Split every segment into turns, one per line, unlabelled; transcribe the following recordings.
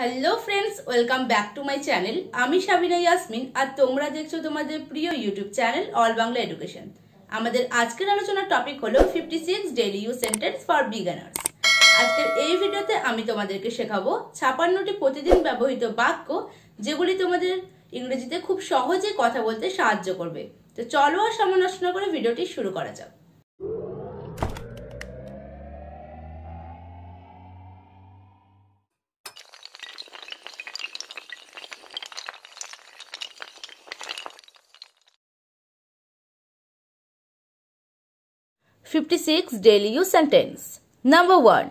Hello friends welcome back to my channel আমি সাবিনা ইয়াসমিন আর তোমরা দেখছো তোমাদের প্রিয় YouTube channel all Bangla education আমাদের আজকের আলোচনার টপিক হলো fifty six daily use sentence for beginners আজকের এই ভিডিওতে আমি তোমাদেরকে শেখাবো ছাপান্নটি প্রতিদিন ব্যবহৃত বাক্য যেগুলি তোমাদের ইংরেজিতে খুব সহজে কথা বলতে সাহায্য করবে তো চলো আর সমালোচনা করে ভিডিওটি শুরু করা যাক fifty six daily use sentence number one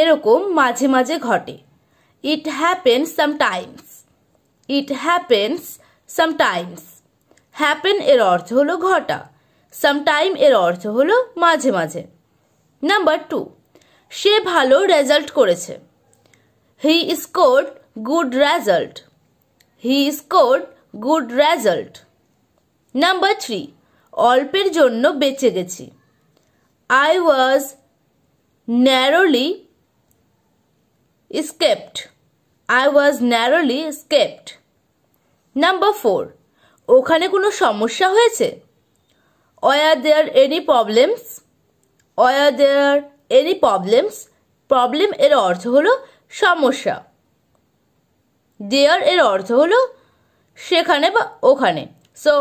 এরকম মাঝে মাঝে ঘটে it happens sometimes it happens sometimes happen এর অর্থ হলো ঘটা সামটাইম এর অর্থ হলো মাঝে মাঝে নাম্বার টু সে ভালো রেজাল্ট করেছে he scored good result he scored good result number three অল্পের জন্য বেঁচে গেছি I was narrowly escaped. I was narrowly escaped. Number four. ওখানে কোনো সমস্যা হয়েছে Are there any problems? Are there any problems? Problem এর অর্থ হলো সমস্যা There এর অর্থ হলো সেখানে বা ওখানে So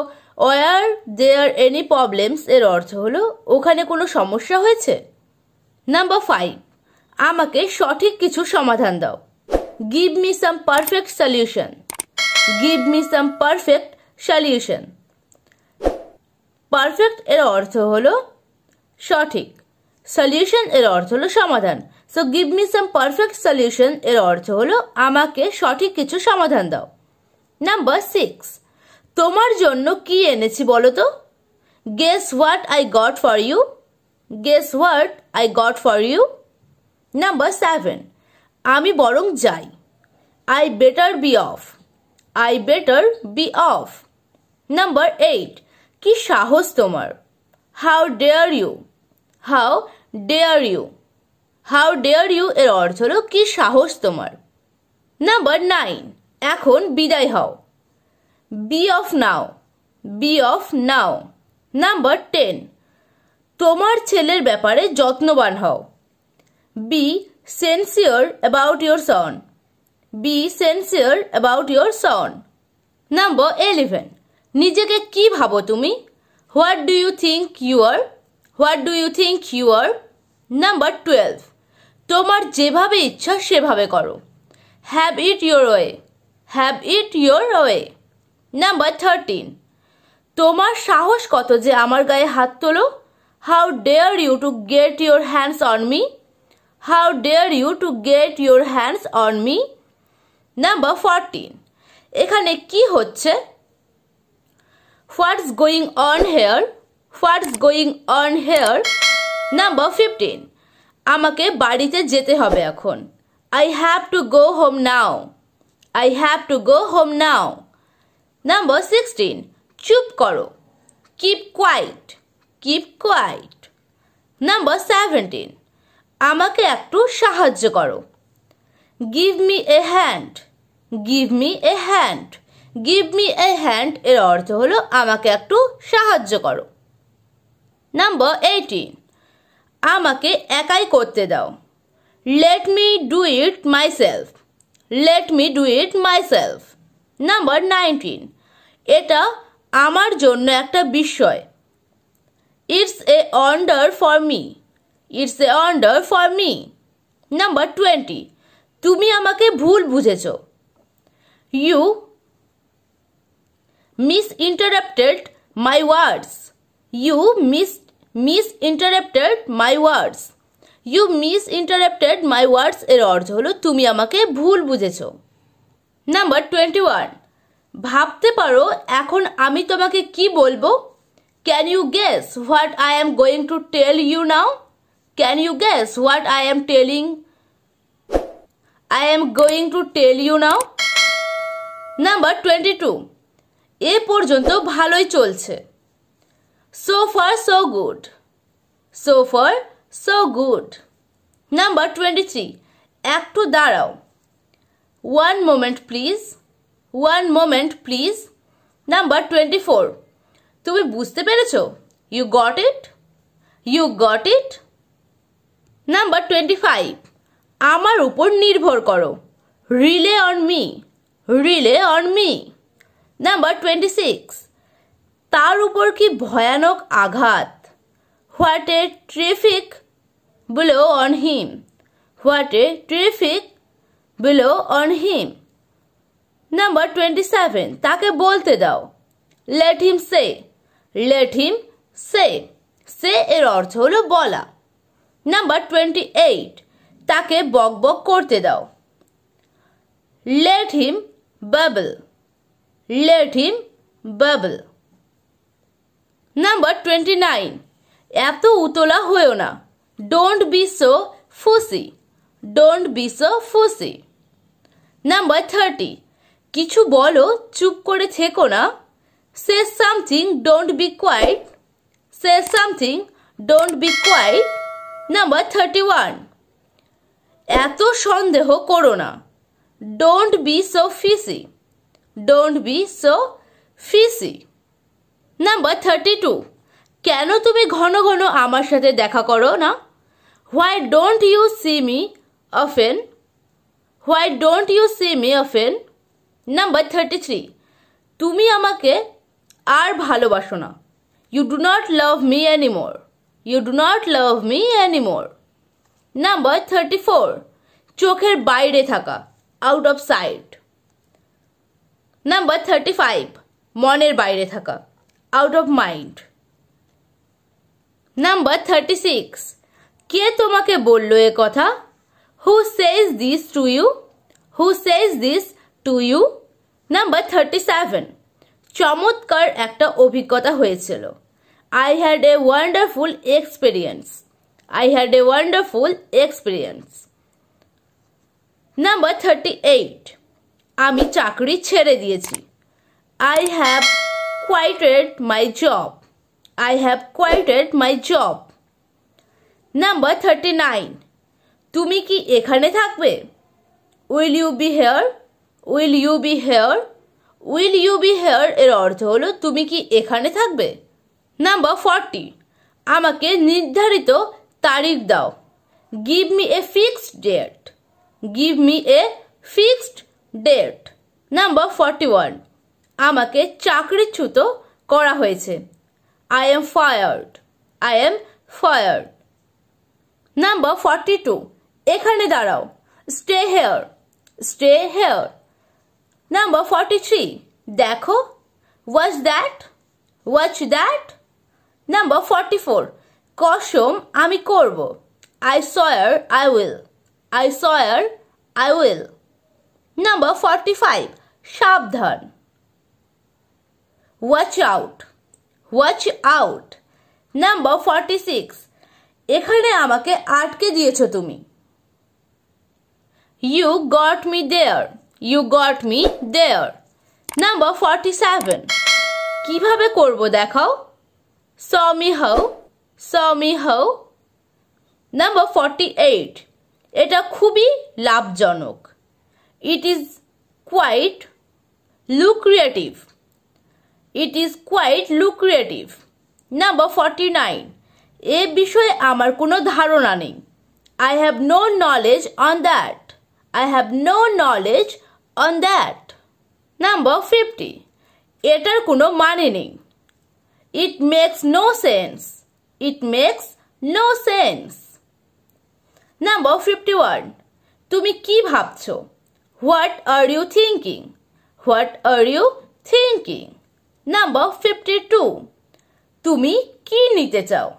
were there any problems এর অর্থ হলো ওখানে কোনো সমস্যা হয়েছে নাম্বার ফাইভ আমাকে সঠিক কিছু সমাধান দাও give me some perfect solution give me some perfect solution perfect এর অর্থ হলো সঠিক সলিউশন এর অর্থ হলো সমাধান so give me some perfect solution এর অর্থ হলো আমাকে সঠিক কিছু সমাধান দাও নাম্বার সিক্স তোমার জন্য কি এনেছি বলো তো guess what I got for you guess what I got for you number seven আমি বরং যাই I better be off I better be off number eight কি সাহস তোমার how dare you how dare you how dare you এর অর্থ হলো কি সাহস তোমার নাম্বার নাইন এখন বিদায় হও be off now be off now number ten তোমার ছেলের ব্যাপারে যত্নবান হও be sincere about your son be sincere about your son number eleven নিজেকে কি ভাবো তুমি what do you think you are what do you think you are number twelve তোমার যেভাবে ইচ্ছা সেভাবে করো have it your way have it your way number thirteen তোমার সাহস কত যে আমার গায়ে হাত তোলো how dare you to get your hands on me how dare you to get your hands on me number fourteen এখানে কি হচ্ছে what's going on here what's going on here number fifteen আমাকে বাড়িতে যেতে হবে এখন I have to go home now I have to go home now number sixteen চুপ করো keep quiet keep quiet number seventeen আমাকে একটু সাহায্য করো give me a hand give me a hand give me a hand এর অর্থ হলো আমাকে একটু সাহায্য করো নাম্বার এইটিন আমাকে একাই করতে দাও let me do it myself let me do it myself number nineteen এটা আমার জন্য একটা বিস্ময় it's a wonder for me it's a wonder for me number twenty তুমি আমাকে ভুল বুঝেছ you misinterpreted my words you miss misinterpreted my words you misinterpreted my words এর অর্থ হলো তুমি আমাকে ভুল বুঝেছো নাম্বার টোয়েন্টি ওয়ান ভাবতে পারো এখন আমি তোমাকে কি বলবো can you guess what I am going to tell you now can you guess what I am telling I am going to tell you now number twenty two এ পর্যন্ত ভালোই চলছে so far so good so far so good number twenty three একটু দাঁড়াও One moment please. One moment please. Number 24. তুমি বুঝতে পেরেছো you got it you got it number twenty five আমার উপর নির্ভর করো rely on me rely on me number twenty six তার উপর কি ভয়ানক আঘাত what a terrific blow on him what a terrific below on him. Number 27. তাকে বলতে দাও লেট হিম সে লেট হিম সে সে এর অর্থ হলো বলা নাম্বার টোয়েন্টি এইট তাকে বক বক করতে দাও let him babble let him babble number twenty nine এত উতলা হয়েও না don't be so fussy don't be so fussy number thirty কিছু বলো চুপ করে থেকো না say something don't be quiet say something don't be quiet number thirty one এত সন্দেহ করো না don't be so fishy don't be so fishy number thirty two কেন তুমি ঘন ঘন আমার সাথে দেখা করো না why don't you see me often? Why don't you see me often? Number 33. তুমি আমাকে আর ভালোবাসো না you do not love me more you do not love me any more number thirty four চোখের বাইরে থাকা out of sight number thirty five মনের বাইরে থাকা out of mind number thirty six কে তোমাকে বললো এ কথা Who says this to you? Who says this to you? Number thirty seven চমৎকার একটা অভিজ্ঞতা হয়েছিল I had a wonderful experience I had a wonderful experience number thirty eight আমি চাকরি ছেড়ে দিয়েছি I have quitted my job I have quitted my job number thirty nine তুমি কি এখানে থাকবে will you be here will you be here will you be here এর অর্থ হলো তুমি কি এখানে থাকবে নাম্বার ফর্টি আমাকে নির্ধারিত তারিখ দাও give me a fixed date give me a fixed date number forty one আমাকে চাকরিচ্যুত করা হয়েছে I am fired I am fired number forty two এখানে দাঁড়াও stay here stay here number forty three দেখো watch that watch that number forty four কসম আমি করব I swear I will I swear I will number forty five সাবধান watch out watch out number forty six এখানে আমাকে আটকে দিয়েছ তুমি You got me there. You got me there. Number 47. কিভাবে করব দেখাও saw me how saw me how number 48 এটা খুবই লাভজনক it is quite lucrative it is quite lucrative number 49 এ বিষয়ে আমার কোনো ধারণা নেই I have no knowledge on that I have no knowledge on that. Number 50. এটার কোনো মানে নেই It makes no sense. It makes no sense. Number 51. তুমি কি ভাবছো What are you thinking? What are you thinking? Number 52. তুমি কি নিতে চাও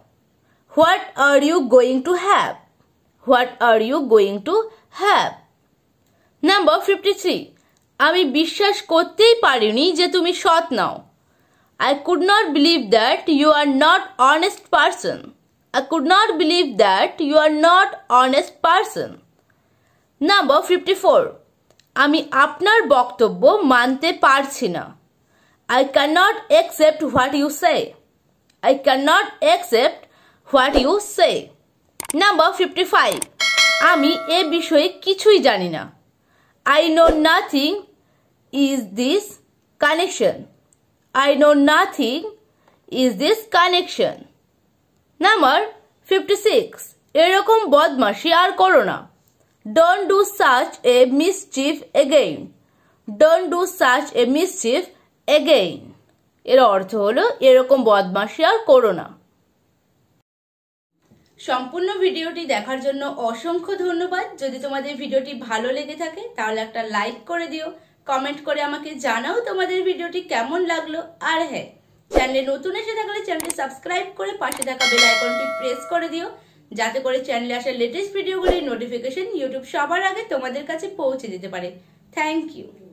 What are you going to have? What are you going to have? Number fifty three আমি বিশ্বাস করতেই পারিনি যে তুমি সৎ নাও I could not believe that you are not honest person I could not believe that you are not honest person number fifty four আমি আপনার বক্তব্য মানতে পারছি না I can not accept what you say I can not accept what you say number fifty five আমি এ বিষয়ে কিছুই জানি না I know nothing is this connection. I know nothing is this connection. Number 56. এরকম বদমাশি আর করো না don't do search A mischief again don't do search A mischief again এর অর্থ হলো এরকম বদমাশি আর করো না সম্পূর্ণ ভিডিওটি দেখার জন্য অসংখ্য ধন্যবাদ যদি তোমাদের ভিডিওটি ভালো লেগে থাকে তাহলে একটা লাইক করে দিও কমেন্ট করে আমাকে জানাও তোমাদের ভিডিওটি কেমন লাগলো আর হ্যাঁ চ্যানেলে নতুন এসে থাকলে চ্যানেলটি সাবস্ক্রাইব করে পাশে থাকা বেল আইকনটি প্রেস করে দিও যাতে করে চ্যানেলে আসা লেটেস্ট ভিডিওগুলির নোটিফিকেশন ইউটিউব সবার আগে তোমাদের কাছে পৌঁছে দিতে পারে থ্যাংক ইউ